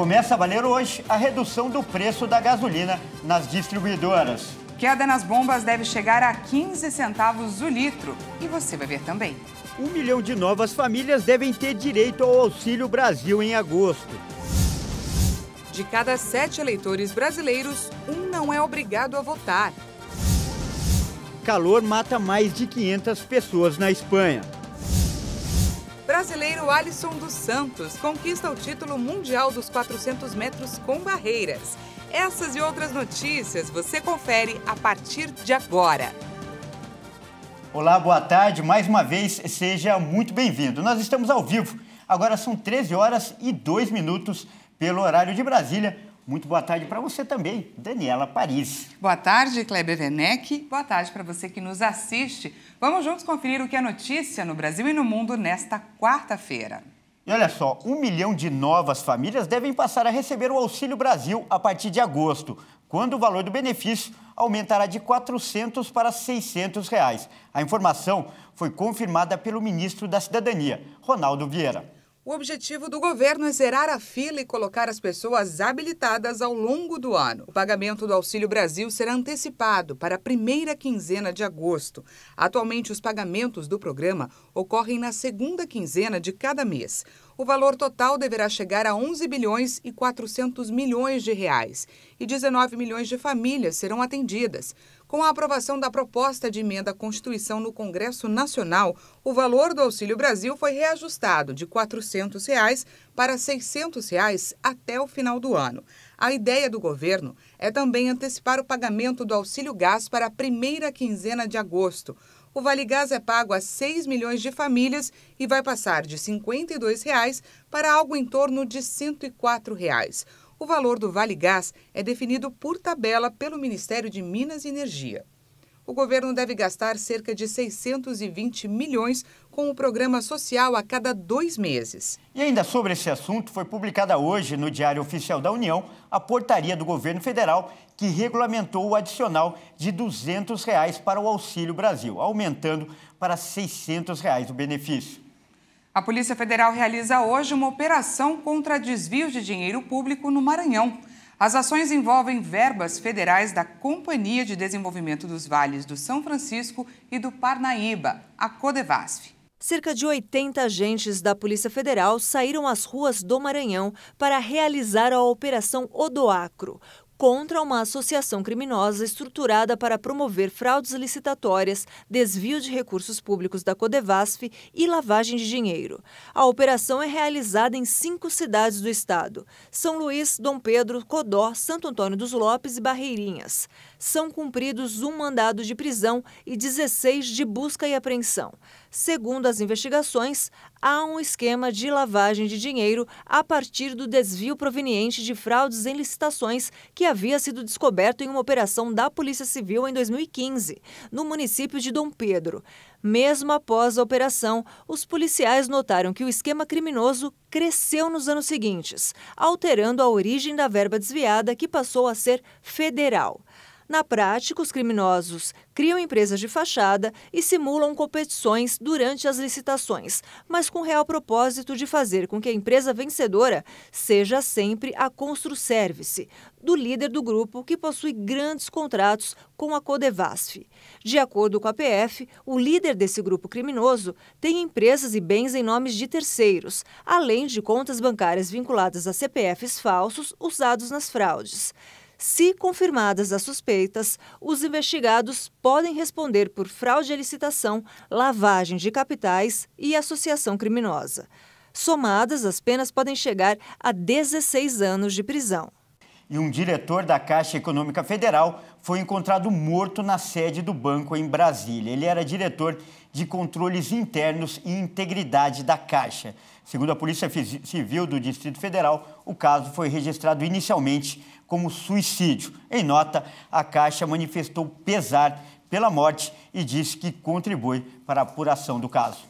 Começa a valer hoje a redução do preço da gasolina nas distribuidoras. Queda nas bombas deve chegar a 15 centavos o litro. E você vai ver também. Um milhão de novas famílias devem ter direito ao Auxílio Brasil em agosto. De cada sete eleitores brasileiros, um não é obrigado a votar. Calor mata mais de 500 pessoas na Espanha. Brasileiro Alisson dos Santos conquista o título mundial dos 400 metros com barreiras. Essas e outras notícias você confere a partir de agora. Olá, boa tarde. Mais uma vez, seja muito bem-vindo. Nós estamos ao vivo. Agora são 13 horas e 2 minutos pelo horário de Brasília. Muito boa tarde para você também, Daniela Paris. Boa tarde, Kleber Venec. Boa tarde para você que nos assiste. Vamos juntos conferir o que é notícia no Brasil e no mundo nesta quarta-feira. E olha só, um milhão de novas famílias devem passar a receber o Auxílio Brasil a partir de agosto, quando o valor do benefício aumentará de 400 para 600 reais. A informação foi confirmada pelo ministro da Cidadania, Ronaldo Vieira. O objetivo do governo é zerar a fila e colocar as pessoas habilitadas ao longo do ano. O pagamento do Auxílio Brasil será antecipado para a primeira quinzena de agosto. Atualmente, os pagamentos do programa ocorrem na segunda quinzena de cada mês. O valor total deverá chegar a 11 bilhões e 400 milhões de reais e 19 milhões de famílias serão atendidas. Com a aprovação da proposta de emenda à Constituição no Congresso Nacional, o valor do Auxílio Brasil foi reajustado de R$ 400 reais para R$ 600 reais até o final do ano. A ideia do governo é também antecipar o pagamento do Auxílio Gás para a primeira quinzena de agosto. O Vale Gás é pago a 6 milhões de famílias e vai passar de R$ 52 reais para algo em torno de R$ 104. Reais. O valor do Vale Gás é definido por tabela pelo Ministério de Minas e Energia. O governo deve gastar cerca de 620 milhões com o programa social a cada dois meses. E ainda sobre esse assunto, foi publicada hoje no Diário Oficial da União a portaria do governo federal que regulamentou o adicional de R$ 200 reais para o Auxílio Brasil, aumentando para R$ 600 reais o benefício. A Polícia Federal realiza hoje uma operação contra desvios de dinheiro público no Maranhão. As ações envolvem verbas federais da Companhia de Desenvolvimento dos Vales do São Francisco e do Parnaíba, a Codevasf. Cerca de 80 agentes da Polícia Federal saíram às ruas do Maranhão para realizar a Operação Odoacro, contra uma associação criminosa estruturada para promover fraudes licitatórias, desvio de recursos públicos da Codevasf e lavagem de dinheiro. A operação é realizada em cinco cidades do estado: São Luís, Dom Pedro, Codó, Santo Antônio dos Lopes e Barreirinhas. São cumpridos um mandado de prisão e 16 de busca e apreensão. Segundo as investigações, há um esquema de lavagem de dinheiro a partir do desvio proveniente de fraudes em licitações que havia sido descoberto em uma operação da Polícia Civil em 2015, no município de Dom Pedro. Mesmo após a operação, os policiais notaram que o esquema criminoso cresceu nos anos seguintes, alterando a origem da verba desviada, que passou a ser federal. Na prática, os criminosos criam empresas de fachada e simulam competições durante as licitações, mas com real propósito de fazer com que a empresa vencedora seja sempre a Construservice, do líder do grupo que possui grandes contratos com a Codevasf. De acordo com a PF, o líder desse grupo criminoso tem empresas e bens em nomes de terceiros, além de contas bancárias vinculadas a CPFs falsos usados nas fraudes. Se confirmadas as suspeitas, os investigados podem responder por fraude à licitação, lavagem de capitais e associação criminosa. Somadas, as penas podem chegar a 16 anos de prisão. E um diretor da Caixa Econômica Federal foi encontrado morto na sede do banco em Brasília. Ele era diretor de controles internos e integridade da Caixa. Segundo a Polícia Civil do Distrito Federal, o caso foi registrado inicialmente como suicídio. Em nota, a Caixa manifestou pesar pela morte e disse que contribui para a apuração do caso.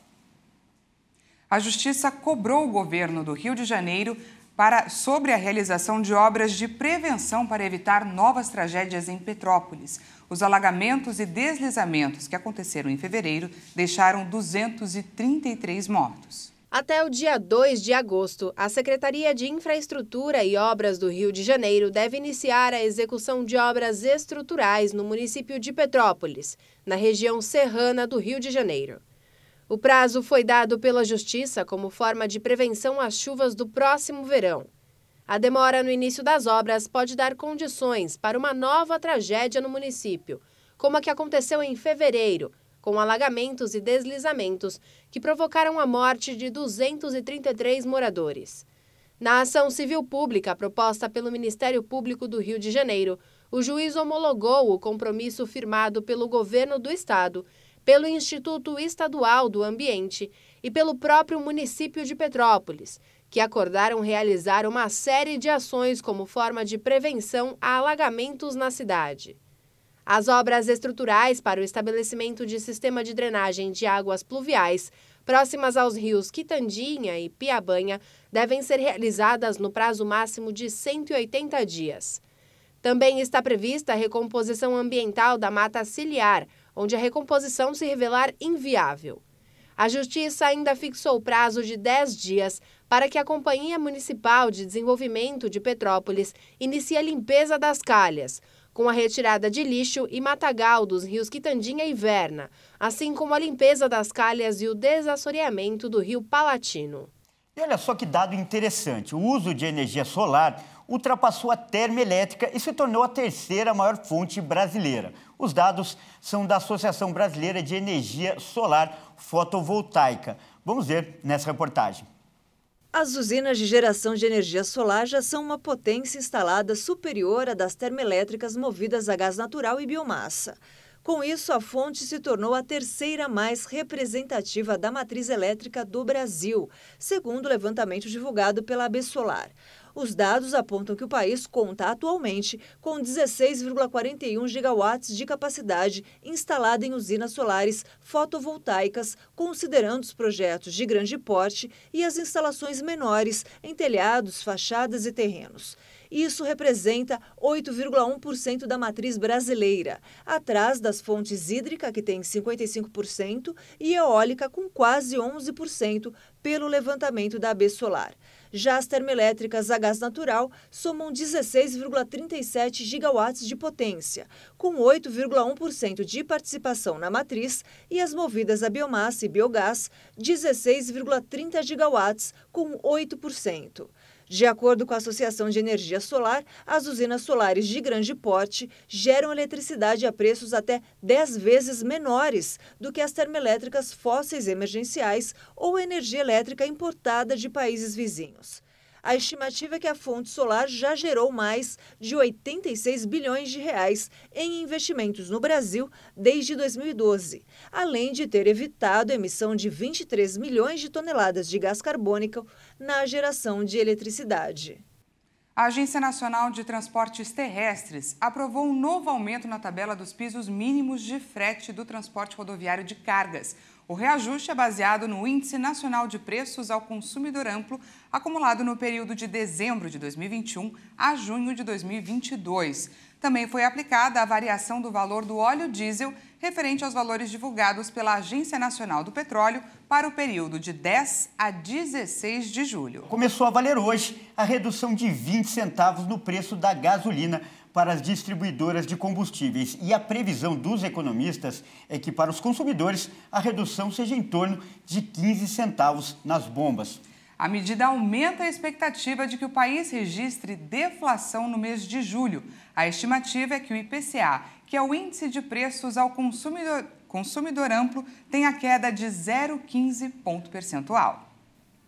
A Justiça cobrou o governo do Rio de Janeiro para, sobre a realização de obras de prevenção para evitar novas tragédias em Petrópolis. Os alagamentos e deslizamentos que aconteceram em fevereiro deixaram 233 mortos. Até o dia 2 de agosto, a Secretaria de Infraestrutura e Obras do Rio de Janeiro deve iniciar a execução de obras estruturais no município de Petrópolis, na região serrana do Rio de Janeiro. O prazo foi dado pela Justiça como forma de prevenção às chuvas do próximo verão. A demora no início das obras pode dar condições para uma nova tragédia no município, como a que aconteceu em fevereiro, com alagamentos e deslizamentos, que provocaram a morte de 233 moradores. Na ação civil pública proposta pelo Ministério Público do Rio de Janeiro, o juiz homologou o compromisso firmado pelo governo do estado, pelo Instituto Estadual do Ambiente e pelo próprio município de Petrópolis, que acordaram realizar uma série de ações como forma de prevenção a alagamentos na cidade. As obras estruturais para o estabelecimento de sistema de drenagem de águas pluviais próximas aos rios Quitandinha e Piabanha devem ser realizadas no prazo máximo de 180 dias. Também está prevista a recomposição ambiental da mata ciliar, onde a recomposição se revelar inviável. A Justiça ainda fixou o prazo de 10 dias para que a Companhia Municipal de Desenvolvimento de Petrópolis inicie a limpeza das calhas, com a retirada de lixo e matagal dos rios Quitandinha e Verna, assim como a limpeza das calhas e o desassoreamento do rio Palatino. E olha só que dado interessante: o uso de energia solar ultrapassou a termoelétrica e se tornou a terceira maior fonte brasileira. Os dados são da Associação Brasileira de Energia Solar Fotovoltaica. Vamos ver nessa reportagem. As usinas de geração de energia solar já são uma potência instalada superior à das termoelétricas movidas a gás natural e biomassa. Com isso, a fonte se tornou a terceira mais representativa da matriz elétrica do Brasil, segundo o levantamento divulgado pela Besolar. Solar. Os dados apontam que o país conta atualmente com 16,41 gigawatts de capacidade instalada em usinas solares fotovoltaicas, considerando os projetos de grande porte e as instalações menores em telhados, fachadas e terrenos. Isso representa 8,1% da matriz brasileira, atrás das fontes hídrica, que tem 55%, e eólica, com quase 11%, pelo levantamento da AB Solar. Já as termoelétricas a gás natural somam 16,37 gigawatts de potência, com 8,1% de participação na matriz, e as movidas a biomassa e biogás, 16,30 gigawatts, com 8%. De acordo com a Associação de Energia Solar, as usinas solares de grande porte geram eletricidade a preços até 10 vezes menores do que as termoelétricas fósseis emergenciais ou energia elétrica importada de países vizinhos. A estimativa é que a fonte solar já gerou mais de 86 bilhões de reais em investimentos no Brasil desde 2012, além de ter evitado a emissão de 23 milhões de toneladas de gás carbônico na geração de eletricidade. A Agência Nacional de Transportes Terrestres aprovou um novo aumento na tabela dos pisos mínimos de frete do transporte rodoviário de cargas. O reajuste é baseado no Índice Nacional de Preços ao Consumidor Amplo, acumulado no período de dezembro de 2021 a junho de 2022. Também foi aplicada a variação do valor do óleo diesel referente aos valores divulgados pela Agência Nacional do Petróleo para o período de 10 a 16 de julho. Começou a valer hoje a redução de 20 centavos no preço da gasolina para as distribuidoras de combustíveis. E a previsão dos economistas é que para os consumidores a redução seja em torno de 15 centavos nas bombas. A medida aumenta a expectativa de que o país registre deflação no mês de julho. A estimativa é que o IPCA, que é o Índice de Preços ao Consumidor, consumidor Amplo, tenha queda de 0,15 ponto percentual.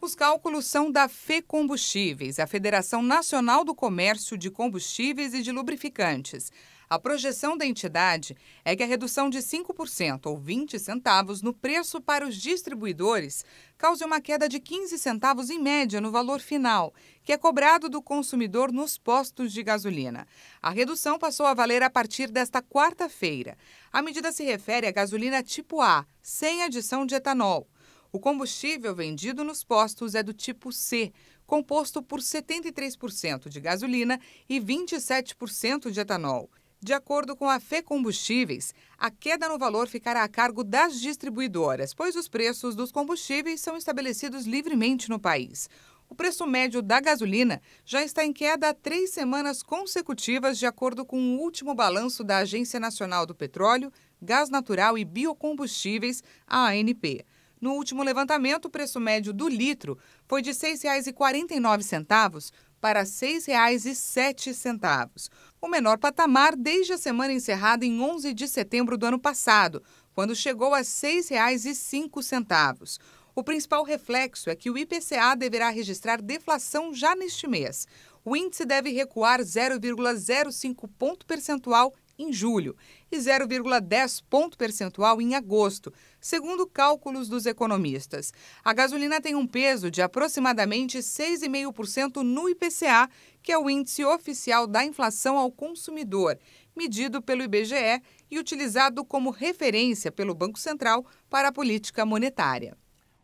Os cálculos são da FECombustíveis, a Federação Nacional do Comércio de Combustíveis e de Lubrificantes. A projeção da entidade é que a redução de 5% ou 20 centavos no preço para os distribuidores cause uma queda de 15 centavos em média no valor final, que é cobrado do consumidor nos postos de gasolina. A redução passou a valer a partir desta quarta-feira. A medida se refere à gasolina tipo A, sem adição de etanol o combustível vendido nos postos é do tipo C, composto por 73% de gasolina e 27% de etanol. De acordo com a Fê Combustíveis, a queda no valor ficará a cargo das distribuidoras, pois os preços dos combustíveis são estabelecidos livremente no país. O preço médio da gasolina já está em queda há três semanas consecutivas, de acordo com o último balanço da Agência Nacional do Petróleo, Gás Natural e Biocombustíveis, a ANP. No último levantamento, o preço médio do litro foi de R$ 6,49 para R$ 6,07, o menor patamar desde a semana encerrada em 11 de setembro do ano passado, quando chegou a R$ 6,05. O principal reflexo é que o IPCA deverá registrar deflação já neste mês. O índice deve recuar 0,05 ponto percentual em julho e 0,10 ponto percentual em agosto, segundo cálculos dos economistas. A gasolina tem um peso de aproximadamente 6,5% no IPCA, que é o índice oficial da inflação ao consumidor, medido pelo IBGE e utilizado como referência pelo Banco Central para a política monetária.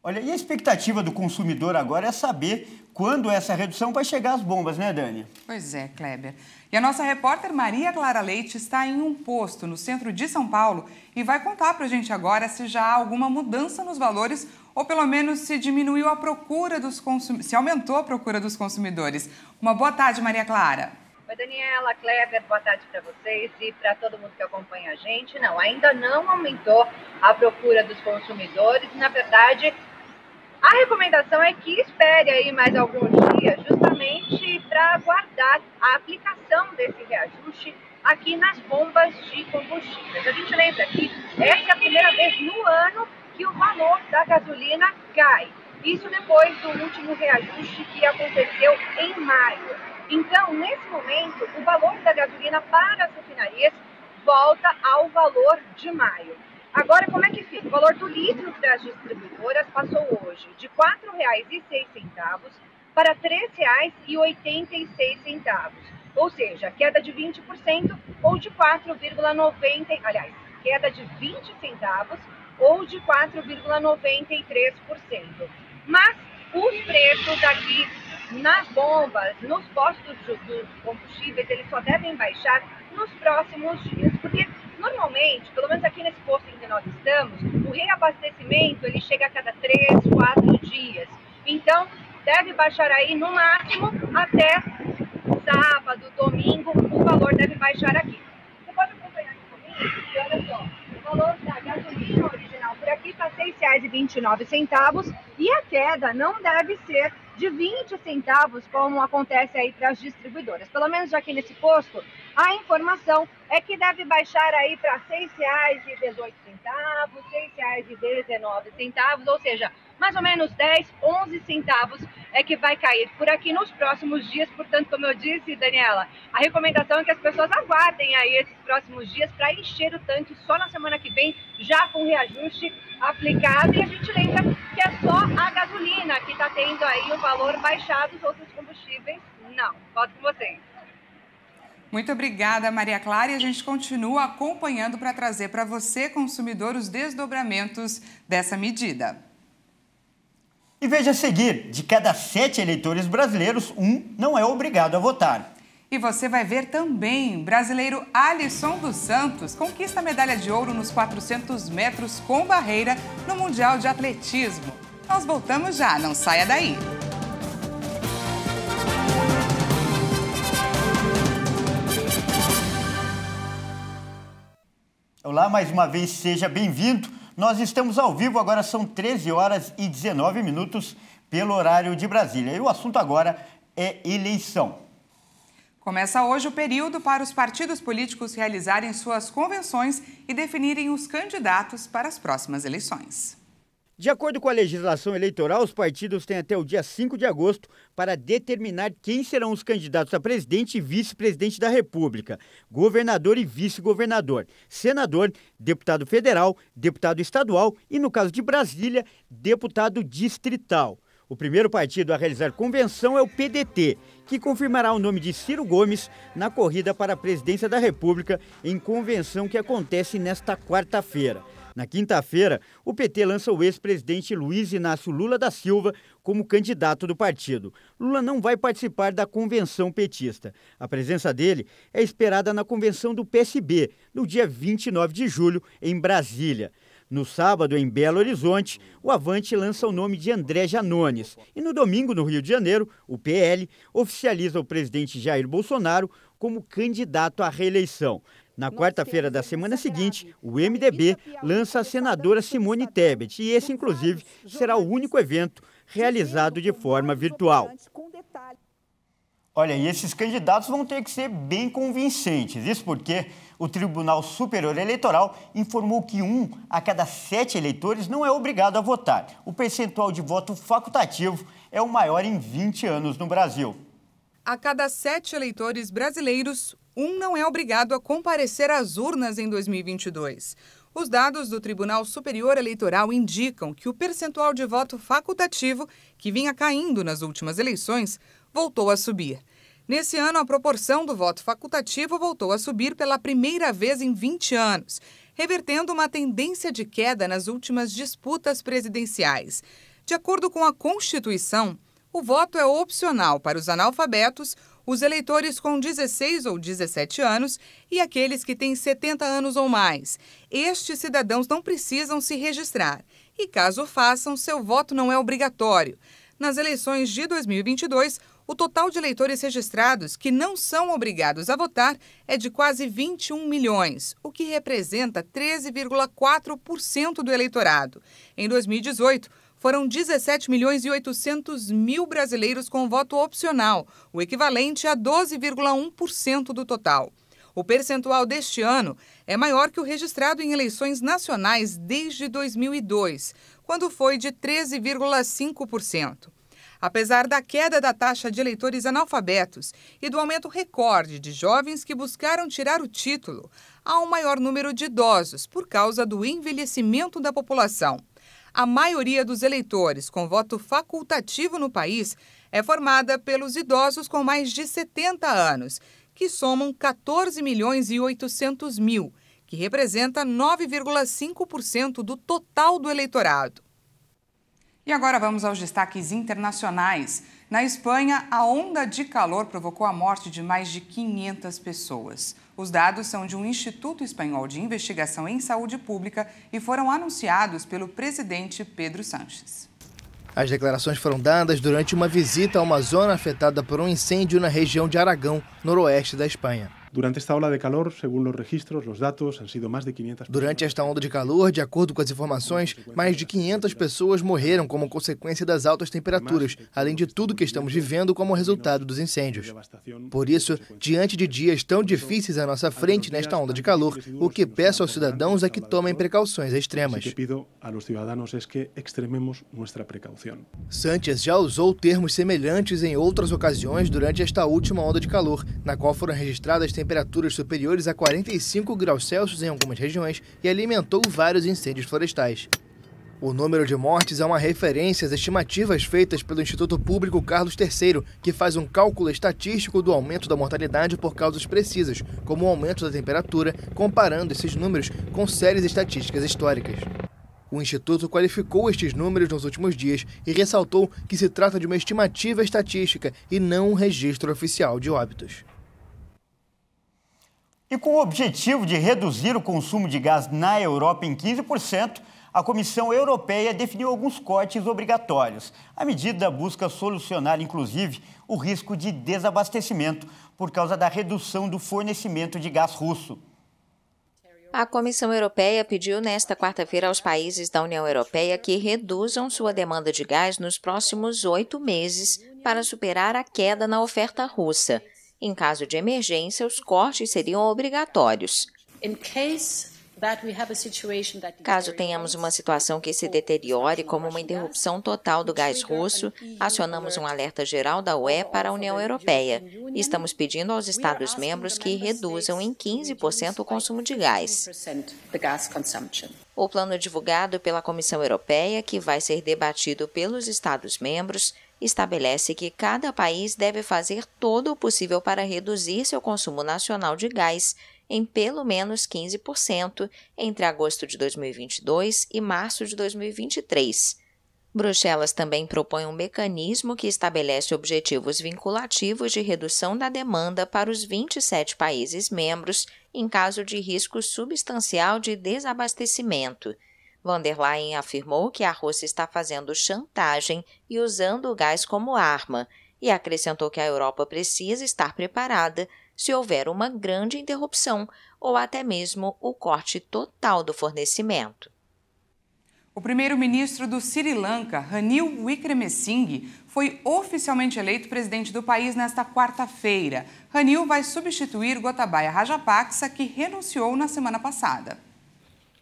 Olha, e a expectativa do consumidor agora é saber quando essa redução vai chegar às bombas, né, Dani? Pois é, Kleber. E a nossa repórter Maria Clara Leite está em um posto no centro de São Paulo e vai contar para a gente agora se já há alguma mudança nos valores ou pelo menos se diminuiu a procura dos consumidores, se aumentou a procura dos consumidores. Uma boa tarde, Maria Clara. Oi, Daniela, Kleber, boa tarde para vocês e para todo mundo que acompanha a gente. Não, ainda não aumentou a procura dos consumidores. Na verdade, a recomendação é que espere aí mais alguns dias, justamente para aguardar a aplicação desse reajuste aqui nas bombas de combustíveis. A gente lembra que essa é a primeira vez no ano que o valor da gasolina cai. Isso depois do último reajuste que aconteceu em maio. Então, nesse momento, o valor da gasolina para as refinarias volta ao valor de maio. Agora, como é que fica? O valor do litro das distribuidoras passou hoje de R$ 4,06 para R$ 3,86, ou seja, queda de 20% ou de 4,90, aliás, queda de 20 centavos ou de 4,93%. Mas os preços aqui nas bombas, nos postos de combustíveis, eles só devem baixar nos próximos dias, porque Normalmente, pelo menos aqui nesse posto em que nós estamos, o reabastecimento ele chega a cada três, quatro dias. Então, deve baixar aí no máximo até sábado, domingo, o valor deve baixar aqui. Você pode acompanhar aqui comigo e olha só, o valor da gasolina original por aqui está R$ 6,29 e a queda não deve ser de 20 centavos, como acontece aí para as distribuidoras. Pelo menos aqui nesse posto, a informação é que deve baixar aí para R$ 6,18, R$ 6,19, ou seja, mais ou menos 10, 11 centavos é que vai cair por aqui nos próximos dias. Portanto, como eu disse, Daniela, a recomendação é que as pessoas aguardem aí esses próximos dias para encher o tanque só na semana que vem, já com reajuste aplicado. E a gente lembra que é só a gasolina que está tendo aí o valor baixado, os outros combustíveis não. Volto com vocês. Muito obrigada, Maria Clara. E a gente continua acompanhando para trazer para você, consumidor, os desdobramentos dessa medida. E veja a seguir: de cada sete eleitores brasileiros, um não é obrigado a votar. E você vai ver também, brasileiro Alisson dos Santos conquista a medalha de ouro nos 400 metros com barreira no Mundial de Atletismo. Nós voltamos já, não saia daí. Olá, mais uma vez, seja bem-vindo. Nós estamos ao vivo, agora são 13 horas e 19 minutos pelo horário de Brasília. E o assunto agora é eleição. Começa hoje o período para os partidos políticos realizarem suas convenções e definirem os candidatos para as próximas eleições. De acordo com a legislação eleitoral, os partidos têm até o dia 5 de agosto para determinar quem serão os candidatos a presidente e vice-presidente da República, governador e vice-governador, senador, deputado federal, deputado estadual e, no caso de Brasília, deputado distrital. O primeiro partido a realizar convenção é o PDT, que confirmará o nome de Ciro Gomes na corrida para a presidência da República em convenção que acontece nesta quarta-feira. Na quinta-feira, o PT lança o ex-presidente Luiz Inácio Lula da Silva como candidato do partido. Lula não vai participar da convenção petista. A presença dele é esperada na convenção do PSB, no dia 29 de julho, em Brasília. No sábado, em Belo Horizonte, o Avante lança o nome de André Janones. E no domingo, no Rio de Janeiro, o PL oficializa o presidente Jair Bolsonaro como candidato à reeleição. Na quarta-feira da semana seguinte, o MDB lança a senadora Simone Tebet, e esse, inclusive, será o único evento realizado de forma virtual. Olha, e esses candidatos vão ter que ser bem convincentes. Isso porque o Tribunal Superior Eleitoral informou que um a cada sete eleitores não é obrigado a votar. O percentual de voto facultativo é o maior em 20 anos no Brasil. A cada sete eleitores brasileiros, um não é obrigado a comparecer às urnas em 2022. Os dados do Tribunal Superior Eleitoral indicam que o percentual de voto facultativo, que vinha caindo nas últimas eleições, voltou a subir. Nesse ano, a proporção do voto facultativo voltou a subir pela primeira vez em 20 anos, revertendo uma tendência de queda nas últimas disputas presidenciais. De acordo com a Constituição, o voto é opcional para os analfabetos, os eleitores com 16 ou 17 anos e aqueles que têm 70 anos ou mais. Estes cidadãos não precisam se registrar e, caso façam, seu voto não é obrigatório. Nas eleições de 2022, o total de eleitores registrados que não são obrigados a votar é de quase 21 milhões, o que representa 13,4% do eleitorado. Em 2018, foram 17 milhões e 800 mil brasileiros com voto opcional, o equivalente a 12,1% do total. O percentual deste ano é maior que o registrado em eleições nacionais desde 2002, quando foi de 13,5%. Apesar da queda da taxa de eleitores analfabetos e do aumento recorde de jovens que buscaram tirar o título, há um maior número de idosos por causa do envelhecimento da população a maioria dos eleitores com voto facultativo no país é formada pelos idosos com mais de 70 anos, que somam 14 milhões e 800 mil, que representa 9,5% do total do eleitorado. E agora vamos aos destaques internacionais. Na Espanha, a onda de calor provocou a morte de mais de 500 pessoas. Os dados são de um Instituto Espanhol de Investigação em Saúde Pública e foram anunciados pelo presidente Pedro Sanches. As declarações foram dadas durante uma visita a uma zona afetada por um incêndio na região de Aragão, noroeste da Espanha. Durante esta onda de calor, segundo os registros, os dados han sido mais de 500. Durante esta onda de calor, de acordo com as informações, mais de 500 pessoas morreram como consequência das altas temperaturas, além de tudo que estamos vivendo como resultado dos incêndios. Por isso, diante de dias tão difíceis à nossa frente nesta onda de calor, o que peço aos cidadãos é que tomem precauções extremas. O que pido aos cidadãos é que extrememos nossa precaução. Sanchez já usou termos semelhantes em outras ocasiões durante esta última onda de calor, na qual foram registradas temperaturas superiores a 45 graus Celsius em algumas regiões e alimentou vários incêndios florestais. O número de mortes é uma referência às estimativas feitas pelo Instituto Público Carlos III, que faz um cálculo estatístico do aumento da mortalidade por causas precisas, como o aumento da temperatura, comparando esses números com séries estatísticas históricas. O Instituto qualificou estes números nos últimos dias e ressaltou que se trata de uma estimativa estatística e não um registro oficial de óbitos. E com o objetivo de reduzir o consumo de gás na Europa em 15%, a Comissão Europeia definiu alguns cortes obrigatórios. A medida busca solucionar, inclusive, o risco de desabastecimento por causa da redução do fornecimento de gás russo. A Comissão Europeia pediu nesta quarta-feira aos países da União Europeia que reduzam sua demanda de gás nos próximos oito meses para superar a queda na oferta russa. Em caso de emergência, os cortes seriam obrigatórios. Caso tenhamos uma situação que se deteriore, como uma interrupção total do gás russo, acionamos um alerta geral da UE para a União Europeia. Estamos pedindo aos Estados-membros que reduzam em 15% o consumo de gás. O plano divulgado pela Comissão Europeia, que vai ser debatido pelos Estados-membros, estabelece que cada país deve fazer todo o possível para reduzir seu consumo nacional de gás em pelo menos 15% entre agosto de 2022 e março de 2023. Bruxelas também propõe um mecanismo que estabelece objetivos vinculativos de redução da demanda para os 27 países membros em caso de risco substancial de desabastecimento. Van der Leyen afirmou que a Rússia está fazendo chantagem e usando o gás como arma, e acrescentou que a Europa precisa estar preparada se houver uma grande interrupção ou até mesmo o corte total do fornecimento. O primeiro-ministro do Sri Lanka, Ranil Wickremesinghe, foi oficialmente eleito presidente do país nesta quarta-feira. Ranil vai substituir Gotabaya Rajapaksa, que renunciou na semana passada.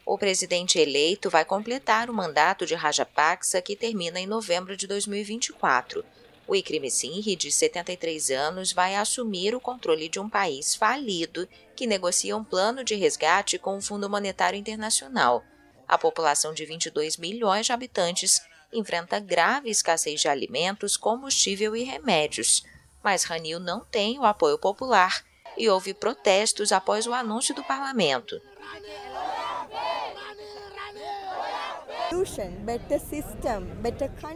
O presidente eleito vai completar o mandato de Rajapaksa, que termina em novembro de 2024. O Ikrimi Sinhi, de 73 anos, vai assumir o controle de um país falido que negocia um plano de resgate com o Fundo Monetário Internacional. A população de 22 milhões de habitantes enfrenta grave escassez de alimentos, combustível e remédios. Mas Ranil não tem o apoio popular e houve protestos após o anúncio do parlamento.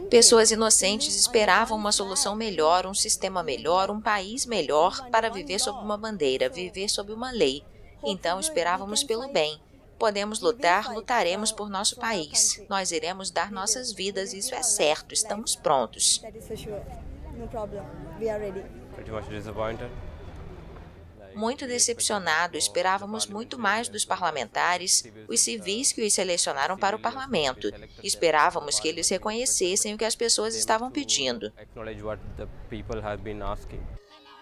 Pessoas inocentes esperavam uma solução melhor, um sistema melhor, um país melhor para viver sob uma bandeira, viver sob uma lei. Então esperávamos pelo bem. Podemos lutar, lutaremos por nosso país. Nós iremos dar nossas vidas, isso é certo, estamos prontos. Pretty much disappointed muito decepcionado, esperávamos muito mais dos parlamentares, os civis que os selecionaram para o parlamento. Esperávamos que eles reconhecessem o que as pessoas estavam pedindo.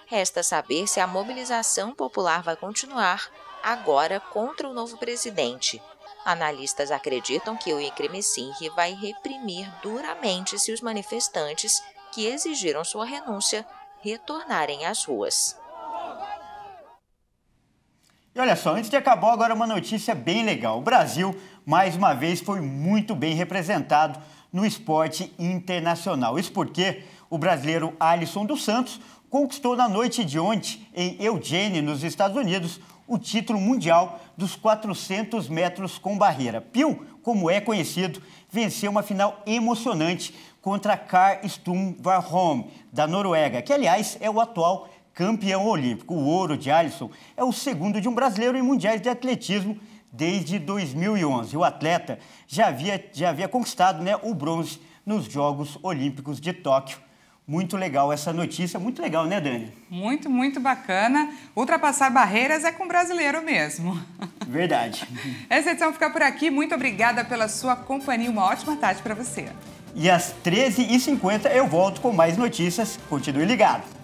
Resta saber se a mobilização popular vai continuar, agora contra o novo presidente. Analistas acreditam que o ICREMESINRI vai reprimir duramente se os manifestantes que exigiram sua renúncia retornarem às ruas. E olha só, antes de acabar, agora uma notícia bem legal. O Brasil, mais uma vez, foi muito bem representado no esporte internacional. Isso porque o brasileiro Alisson dos Santos conquistou na noite de ontem, em Eugene, nos Estados Unidos, o título mundial dos 400 metros com barreira. Pio, como é conhecido, venceu uma final emocionante contra Kar Stum Warholm, da Noruega, que, aliás, é o atual campeão olímpico. O ouro de Alisson é o segundo de um brasileiro em mundiais de atletismo desde 2011. O atleta já havia, já havia conquistado né, o bronze nos Jogos Olímpicos de Tóquio. Muito legal essa notícia, muito legal, né, Dani? Muito, muito bacana. Ultrapassar barreiras é com brasileiro mesmo. Verdade. Essa edição fica por aqui. Muito obrigada pela sua companhia. Uma ótima tarde para você. E às 13h50 eu volto com mais notícias. Continue ligado.